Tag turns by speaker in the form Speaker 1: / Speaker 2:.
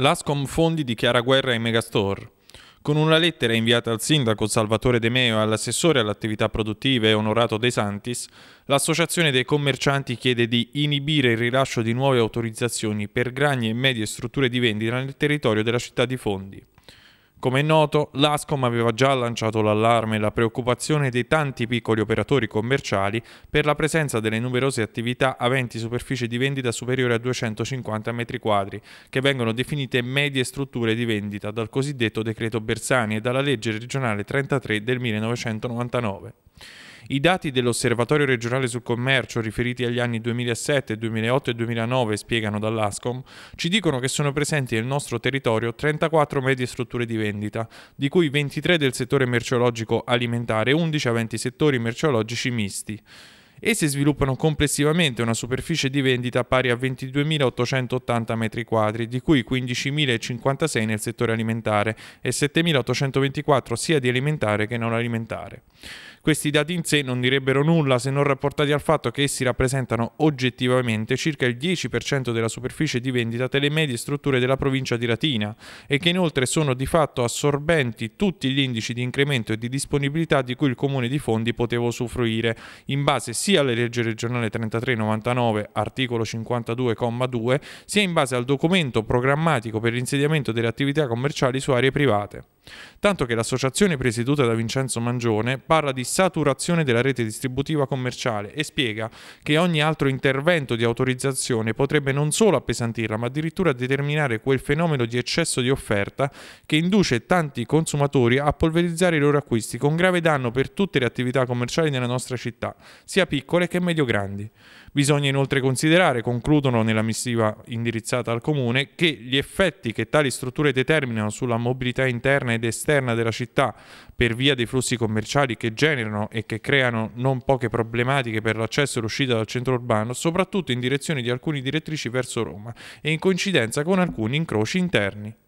Speaker 1: L'Ascom Fondi dichiara guerra ai megastore. Con una lettera inviata al sindaco Salvatore De Meo e all'assessore alle attività produttive Onorato De Santis, l'Associazione dei commercianti chiede di inibire il rilascio di nuove autorizzazioni per grandi e medie strutture di vendita nel territorio della città di Fondi. Come è noto, l'ASCOM aveva già lanciato l'allarme e la preoccupazione dei tanti piccoli operatori commerciali per la presenza delle numerose attività aventi superfici di vendita superiore a 250 m2, che vengono definite medie strutture di vendita dal cosiddetto decreto Bersani e dalla legge regionale 33 del 1999. I dati dell'Osservatorio regionale sul commercio riferiti agli anni 2007, 2008 e 2009, spiegano dall'ASCOM, ci dicono che sono presenti nel nostro territorio 34 medie strutture di vendita, di cui 23 del settore merceologico alimentare e 11 a 20 settori merceologici misti. Esse sviluppano complessivamente una superficie di vendita pari a 22.880 m2, di cui 15.056 nel settore alimentare e 7.824 sia di alimentare che non alimentare. Questi dati in sé non direbbero nulla se non rapportati al fatto che essi rappresentano oggettivamente circa il 10% della superficie di vendita delle medie strutture della provincia di Latina e che inoltre sono di fatto assorbenti tutti gli indici di incremento e di disponibilità di cui il comune di fondi poteva usufruire, in base sia sia alla legge regionale 3399, articolo 52,2, sia in base al documento programmatico per l'insediamento delle attività commerciali su aree private tanto che l'associazione presieduta da Vincenzo Mangione parla di saturazione della rete distributiva commerciale e spiega che ogni altro intervento di autorizzazione potrebbe non solo appesantirla, ma addirittura determinare quel fenomeno di eccesso di offerta che induce tanti consumatori a polverizzare i loro acquisti, con grave danno per tutte le attività commerciali nella nostra città, sia piccole che medio-grandi. Bisogna inoltre considerare, concludono nella missiva indirizzata al Comune, che gli effetti che tali strutture determinano sulla mobilità interna e ed esterna della città per via dei flussi commerciali che generano e che creano non poche problematiche per l'accesso e l'uscita dal centro urbano, soprattutto in direzione di alcune direttrici verso Roma e in coincidenza con alcuni incroci interni.